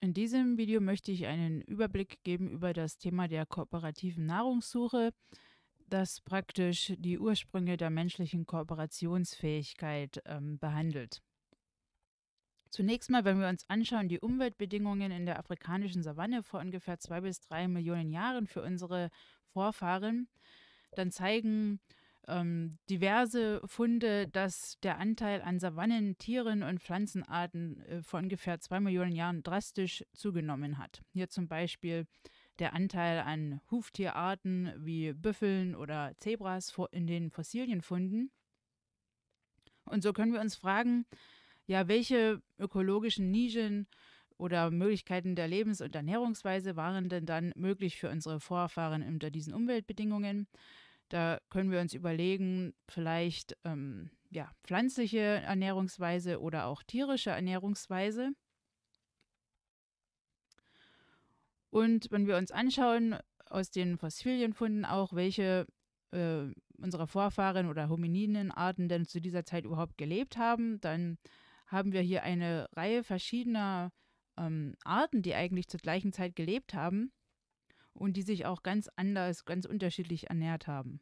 In diesem Video möchte ich einen Überblick geben über das Thema der kooperativen Nahrungssuche, das praktisch die Ursprünge der menschlichen Kooperationsfähigkeit ähm, behandelt. Zunächst mal, wenn wir uns anschauen, die Umweltbedingungen in der afrikanischen Savanne vor ungefähr zwei bis drei Millionen Jahren für unsere Vorfahren, dann zeigen ähm, diverse Funde, dass der Anteil an Savannentieren und Pflanzenarten äh, vor ungefähr zwei Millionen Jahren drastisch zugenommen hat. Hier zum Beispiel der Anteil an Huftierarten wie Büffeln oder Zebras in den Fossilienfunden. Und so können wir uns fragen, ja, welche ökologischen Nischen oder Möglichkeiten der Lebens- und Ernährungsweise waren denn dann möglich für unsere Vorfahren unter diesen Umweltbedingungen? Da können wir uns überlegen, vielleicht ähm, ja, pflanzliche Ernährungsweise oder auch tierische Ernährungsweise. Und wenn wir uns anschauen, aus den Fossilienfunden auch, welche äh, unserer Vorfahren oder Homininenarten denn zu dieser Zeit überhaupt gelebt haben, dann haben wir hier eine Reihe verschiedener ähm, Arten, die eigentlich zur gleichen Zeit gelebt haben und die sich auch ganz anders, ganz unterschiedlich ernährt haben.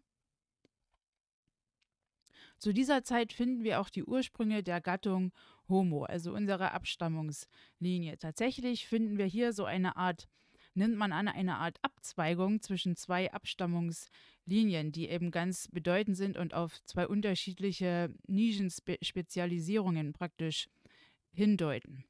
Zu dieser Zeit finden wir auch die Ursprünge der Gattung Homo, also unsere Abstammungslinie. Tatsächlich finden wir hier so eine Art, nimmt man an, eine Art Abzweigung zwischen zwei Abstammungslinien, die eben ganz bedeutend sind und auf zwei unterschiedliche Nischenspezialisierungen praktisch hindeuten.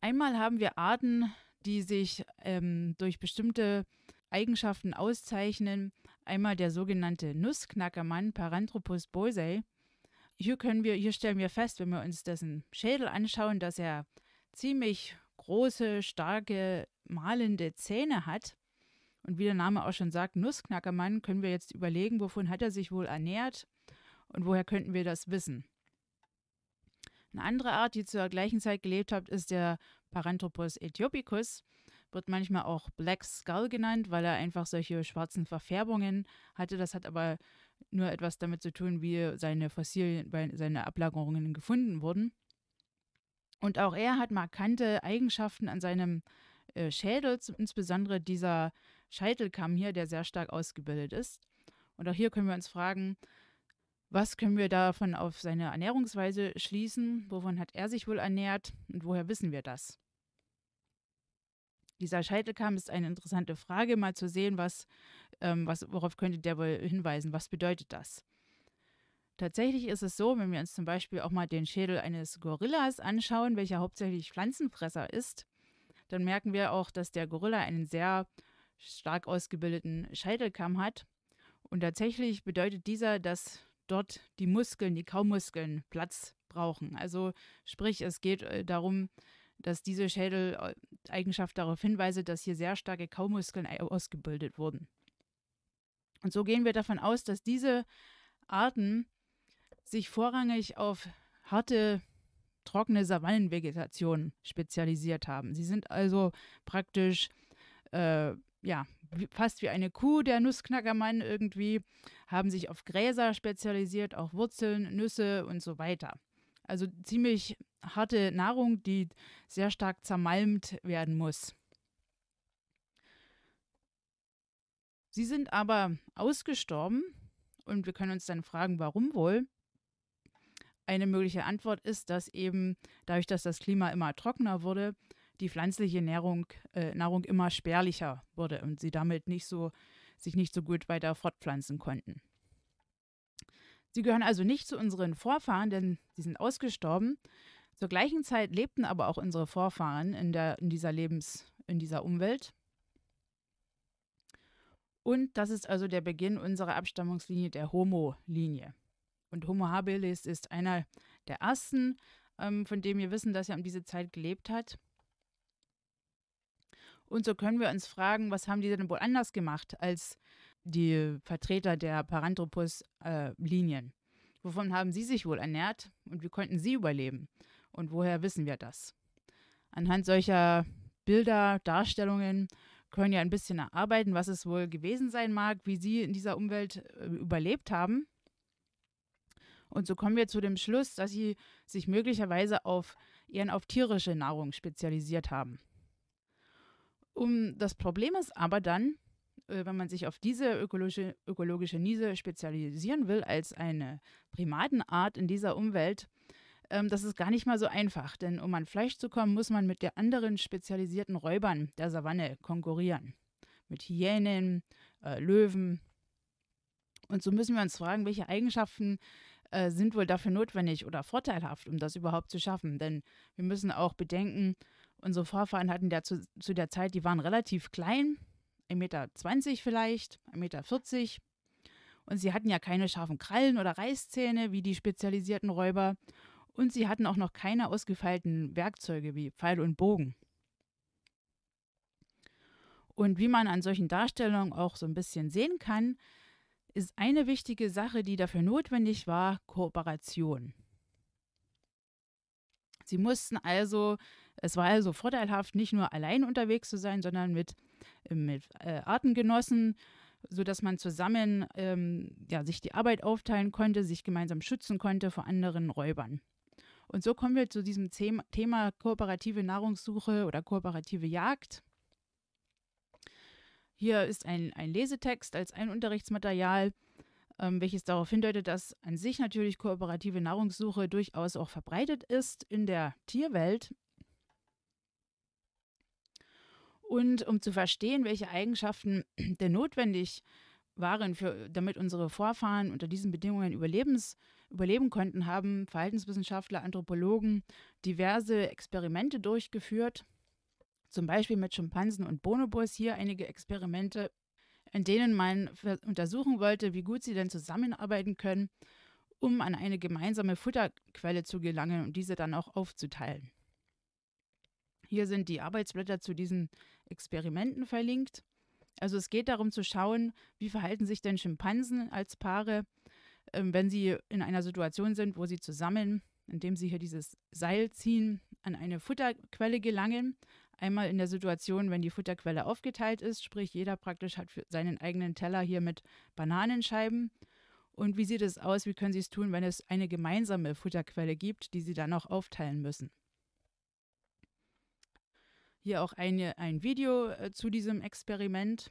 Einmal haben wir Arten, die sich ähm, durch bestimmte Eigenschaften auszeichnen. Einmal der sogenannte Nussknackermann Paranthropus boisei. Hier können wir, hier stellen wir fest, wenn wir uns dessen Schädel anschauen, dass er ziemlich große, starke, malende Zähne hat. Und wie der Name auch schon sagt, Nussknackermann, können wir jetzt überlegen, wovon hat er sich wohl ernährt und woher könnten wir das wissen? Eine andere Art, die zur gleichen Zeit gelebt hat, ist der Paranthropus ethiopicus, wird manchmal auch Black Skull genannt, weil er einfach solche schwarzen Verfärbungen hatte. Das hat aber nur etwas damit zu tun, wie seine Fossilien, seine Ablagerungen gefunden wurden. Und auch er hat markante Eigenschaften an seinem äh, Schädel, insbesondere dieser Scheitelkamm hier, der sehr stark ausgebildet ist. Und auch hier können wir uns fragen, was können wir davon auf seine Ernährungsweise schließen? Wovon hat er sich wohl ernährt? Und woher wissen wir das? dieser Scheitelkamm ist eine interessante Frage, mal zu sehen, was, ähm, was, worauf könnte der wohl hinweisen, was bedeutet das? Tatsächlich ist es so, wenn wir uns zum Beispiel auch mal den Schädel eines Gorillas anschauen, welcher hauptsächlich Pflanzenfresser ist, dann merken wir auch, dass der Gorilla einen sehr stark ausgebildeten Scheitelkamm hat. Und tatsächlich bedeutet dieser, dass dort die Muskeln, die Kaumuskeln Platz brauchen. Also sprich, es geht äh, darum, dass diese Schädeleigenschaft äh, darauf hinweise, dass hier sehr starke Kaumuskeln ausgebildet wurden. Und so gehen wir davon aus, dass diese Arten sich vorrangig auf harte, trockene Savannenvegetation spezialisiert haben. Sie sind also praktisch, äh, ja, fast wie eine Kuh, der Nussknackermann irgendwie, haben sich auf Gräser spezialisiert, auch Wurzeln, Nüsse und so weiter. Also ziemlich harte Nahrung, die sehr stark zermalmt werden muss. Sie sind aber ausgestorben und wir können uns dann fragen, warum wohl. Eine mögliche Antwort ist, dass eben dadurch, dass das Klima immer trockener wurde, die pflanzliche Nahrung, äh, Nahrung immer spärlicher wurde und sie damit nicht so, sich nicht so gut weiter fortpflanzen konnten. Sie gehören also nicht zu unseren Vorfahren, denn sie sind ausgestorben. Zur gleichen Zeit lebten aber auch unsere Vorfahren in, der, in dieser Lebens, in dieser Umwelt. Und das ist also der Beginn unserer Abstammungslinie, der Homo-Linie. Und Homo habilis ist einer der ersten, ähm, von dem wir wissen, dass er um diese Zeit gelebt hat. Und so können wir uns fragen, was haben die denn wohl anders gemacht als die Vertreter der Paranthropus-Linien. Äh, Wovon haben sie sich wohl ernährt und wie konnten sie überleben? Und woher wissen wir das? Anhand solcher Bilder, Darstellungen können wir ein bisschen erarbeiten, was es wohl gewesen sein mag, wie sie in dieser Umwelt äh, überlebt haben. Und so kommen wir zu dem Schluss, dass sie sich möglicherweise auf eher auf tierische Nahrung spezialisiert haben. Um, das Problem ist aber dann, äh, wenn man sich auf diese ökologische, ökologische Niese spezialisieren will, als eine Primatenart in dieser Umwelt, ähm, das ist gar nicht mal so einfach. Denn um an Fleisch zu kommen, muss man mit der anderen spezialisierten Räubern der Savanne konkurrieren. Mit Hyänen, äh, Löwen. Und so müssen wir uns fragen, welche Eigenschaften äh, sind wohl dafür notwendig oder vorteilhaft, um das überhaupt zu schaffen. Denn wir müssen auch bedenken, unsere Vorfahren hatten ja zu, zu der Zeit, die waren relativ klein 1,20 Meter vielleicht, 1,40 Meter. Und sie hatten ja keine scharfen Krallen oder Reißzähne wie die spezialisierten Räuber. Und sie hatten auch noch keine ausgefeilten Werkzeuge wie Pfeil und Bogen. Und wie man an solchen Darstellungen auch so ein bisschen sehen kann, ist eine wichtige Sache, die dafür notwendig war, Kooperation. Sie mussten also es war also vorteilhaft, nicht nur allein unterwegs zu sein, sondern mit, äh, mit äh, Artengenossen, sodass man zusammen ähm, ja, sich die Arbeit aufteilen konnte, sich gemeinsam schützen konnte vor anderen Räubern. Und so kommen wir zu diesem Thema kooperative Nahrungssuche oder kooperative Jagd. Hier ist ein, ein Lesetext als ein Unterrichtsmaterial, ähm, welches darauf hindeutet, dass an sich natürlich kooperative Nahrungssuche durchaus auch verbreitet ist in der Tierwelt, Und um zu verstehen, welche Eigenschaften denn notwendig waren, für, damit unsere Vorfahren unter diesen Bedingungen Überlebens, überleben konnten, haben Verhaltenswissenschaftler, Anthropologen diverse Experimente durchgeführt. Zum Beispiel mit Schimpansen und Bonobos hier einige Experimente, in denen man untersuchen wollte, wie gut sie denn zusammenarbeiten können, um an eine gemeinsame Futterquelle zu gelangen und diese dann auch aufzuteilen. Hier sind die Arbeitsblätter zu diesen Experimenten verlinkt. Also es geht darum zu schauen, wie verhalten sich denn Schimpansen als Paare, ähm, wenn sie in einer Situation sind, wo sie zusammen, indem sie hier dieses Seil ziehen, an eine Futterquelle gelangen. Einmal in der Situation, wenn die Futterquelle aufgeteilt ist, sprich jeder praktisch hat seinen eigenen Teller hier mit Bananenscheiben. Und wie sieht es aus, wie können sie es tun, wenn es eine gemeinsame Futterquelle gibt, die sie dann auch aufteilen müssen? hier auch eine, ein Video äh, zu diesem Experiment.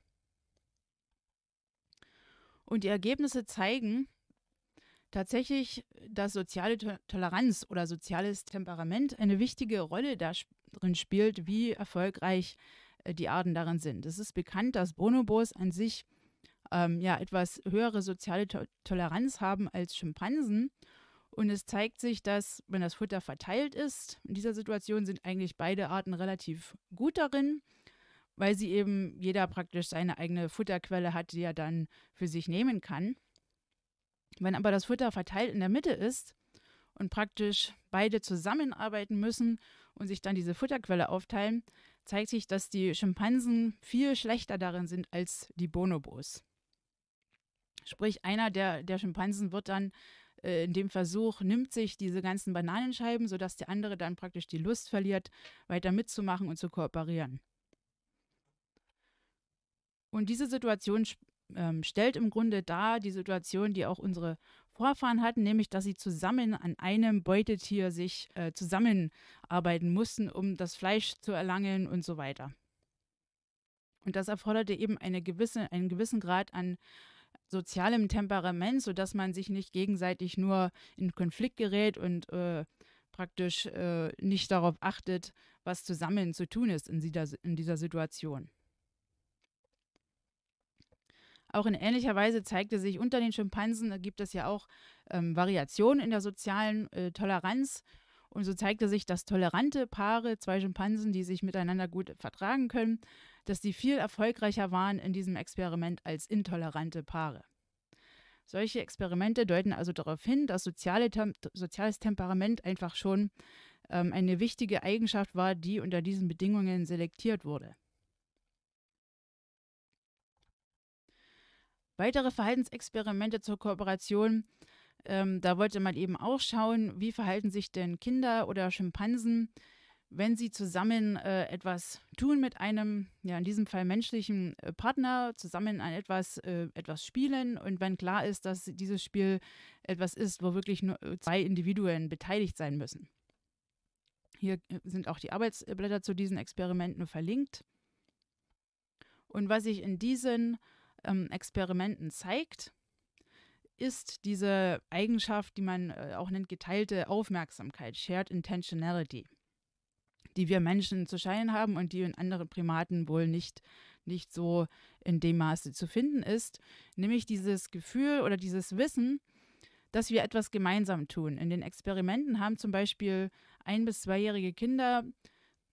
Und die Ergebnisse zeigen tatsächlich, dass soziale to Toleranz oder soziales Temperament eine wichtige Rolle darin spielt, wie erfolgreich äh, die Arten darin sind. Es ist bekannt, dass Bonobos an sich ähm, ja etwas höhere soziale to Toleranz haben als Schimpansen und es zeigt sich, dass, wenn das Futter verteilt ist, in dieser Situation sind eigentlich beide Arten relativ gut darin, weil sie eben jeder praktisch seine eigene Futterquelle hat, die er dann für sich nehmen kann. Wenn aber das Futter verteilt in der Mitte ist und praktisch beide zusammenarbeiten müssen und sich dann diese Futterquelle aufteilen, zeigt sich, dass die Schimpansen viel schlechter darin sind als die Bonobos. Sprich, einer der, der Schimpansen wird dann äh, in dem Versuch nimmt sich diese ganzen Bananenscheiben, sodass der andere dann praktisch die Lust verliert, weiter mitzumachen und zu kooperieren. Und diese Situation ähm, stellt im Grunde dar die Situation, die auch unsere Vorfahren hatten, nämlich dass sie zusammen an einem Beutetier sich äh, zusammenarbeiten mussten, um das Fleisch zu erlangen und so weiter. Und das erforderte eben eine gewisse, einen gewissen Grad an sozialem Temperament, sodass man sich nicht gegenseitig nur in Konflikt gerät und äh, praktisch äh, nicht darauf achtet, was zusammen zu tun ist in dieser, in dieser Situation. Auch in ähnlicher Weise zeigte sich unter den Schimpansen, da gibt es ja auch ähm, Variationen in der sozialen äh, Toleranz. Und so zeigte sich, dass tolerante Paare, zwei Schimpansen, die sich miteinander gut vertragen können, dass sie viel erfolgreicher waren in diesem Experiment als intolerante Paare. Solche Experimente deuten also darauf hin, dass soziale Tem soziales Temperament einfach schon ähm, eine wichtige Eigenschaft war, die unter diesen Bedingungen selektiert wurde. Weitere Verhaltensexperimente zur Kooperation, ähm, da wollte man eben auch schauen, wie verhalten sich denn Kinder oder Schimpansen wenn sie zusammen äh, etwas tun mit einem, ja in diesem Fall menschlichen äh, Partner, zusammen an etwas, äh, etwas spielen und wenn klar ist, dass dieses Spiel etwas ist, wo wirklich nur äh, zwei Individuen beteiligt sein müssen. Hier äh, sind auch die Arbeitsblätter zu diesen Experimenten verlinkt. Und was sich in diesen ähm, Experimenten zeigt, ist diese Eigenschaft, die man äh, auch nennt, geteilte Aufmerksamkeit, Shared Intentionality die wir Menschen zu scheinen haben und die in anderen Primaten wohl nicht, nicht so in dem Maße zu finden ist, nämlich dieses Gefühl oder dieses Wissen, dass wir etwas gemeinsam tun. In den Experimenten haben zum Beispiel ein- bis zweijährige Kinder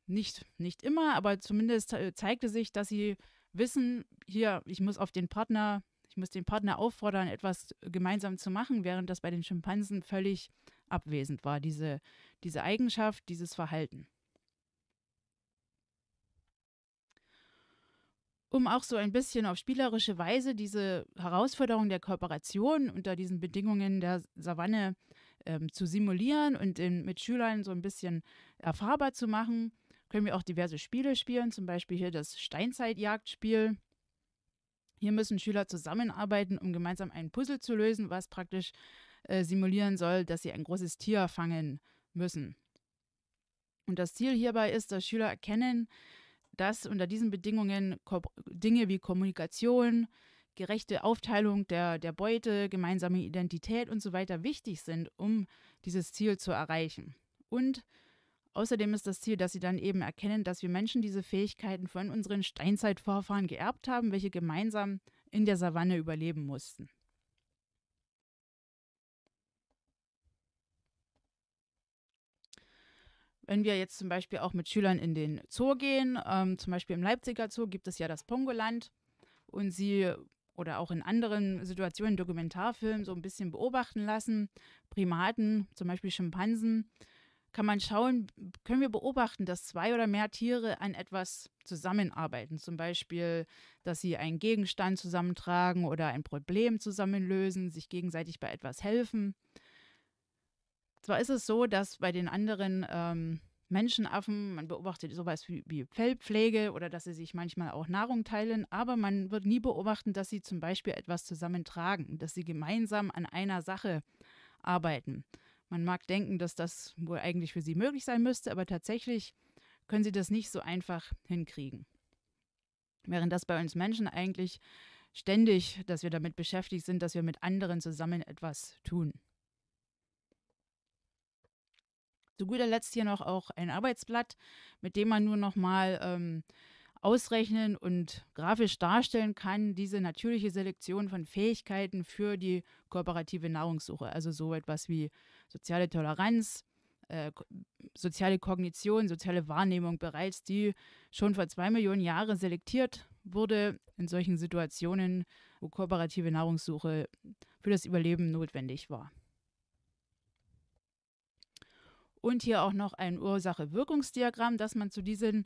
nicht, nicht immer, aber zumindest äh, zeigte sich, dass sie wissen, hier, ich muss auf den Partner, ich muss den Partner auffordern, etwas gemeinsam zu machen, während das bei den Schimpansen völlig abwesend war, diese, diese Eigenschaft, dieses Verhalten. um auch so ein bisschen auf spielerische Weise diese Herausforderung der Kooperation unter diesen Bedingungen der Savanne ähm, zu simulieren und in, mit Schülern so ein bisschen erfahrbar zu machen, können wir auch diverse Spiele spielen, zum Beispiel hier das Steinzeitjagdspiel. Hier müssen Schüler zusammenarbeiten, um gemeinsam ein Puzzle zu lösen, was praktisch äh, simulieren soll, dass sie ein großes Tier fangen müssen. Und das Ziel hierbei ist, dass Schüler erkennen, dass unter diesen Bedingungen Dinge wie Kommunikation, gerechte Aufteilung der, der Beute, gemeinsame Identität und so weiter wichtig sind, um dieses Ziel zu erreichen. Und außerdem ist das Ziel, dass sie dann eben erkennen, dass wir Menschen diese Fähigkeiten von unseren Steinzeitvorfahren geerbt haben, welche gemeinsam in der Savanne überleben mussten. Wenn wir jetzt zum Beispiel auch mit Schülern in den Zoo gehen, ähm, zum Beispiel im Leipziger Zoo gibt es ja das Pongoland und sie oder auch in anderen Situationen, Dokumentarfilmen, so ein bisschen beobachten lassen. Primaten, zum Beispiel Schimpansen, kann man schauen, können wir beobachten, dass zwei oder mehr Tiere an etwas zusammenarbeiten. Zum Beispiel, dass sie einen Gegenstand zusammentragen oder ein Problem zusammenlösen, sich gegenseitig bei etwas helfen. Zwar ist es so, dass bei den anderen ähm, Menschenaffen, man beobachtet sowas wie, wie Fellpflege oder dass sie sich manchmal auch Nahrung teilen, aber man wird nie beobachten, dass sie zum Beispiel etwas zusammentragen, dass sie gemeinsam an einer Sache arbeiten. Man mag denken, dass das wohl eigentlich für sie möglich sein müsste, aber tatsächlich können sie das nicht so einfach hinkriegen. Während das bei uns Menschen eigentlich ständig, dass wir damit beschäftigt sind, dass wir mit anderen zusammen etwas tun. Zu guter Letzt hier noch auch ein Arbeitsblatt, mit dem man nur nochmal ähm, ausrechnen und grafisch darstellen kann, diese natürliche Selektion von Fähigkeiten für die kooperative Nahrungssuche. Also so etwas wie soziale Toleranz, äh, soziale Kognition, soziale Wahrnehmung bereits, die schon vor zwei Millionen Jahren selektiert wurde in solchen Situationen, wo kooperative Nahrungssuche für das Überleben notwendig war und hier auch noch ein Ursache-Wirkungsdiagramm, das man zu diesen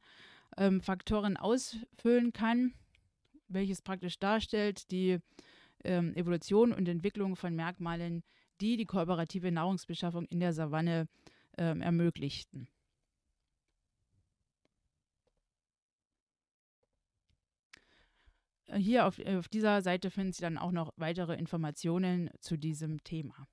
ähm, Faktoren ausfüllen kann, welches praktisch darstellt die ähm, Evolution und Entwicklung von Merkmalen, die die kooperative Nahrungsbeschaffung in der Savanne ähm, ermöglichten. Äh, hier auf, äh, auf, dieser Seite finden Sie dann auch noch weitere Informationen zu diesem Thema.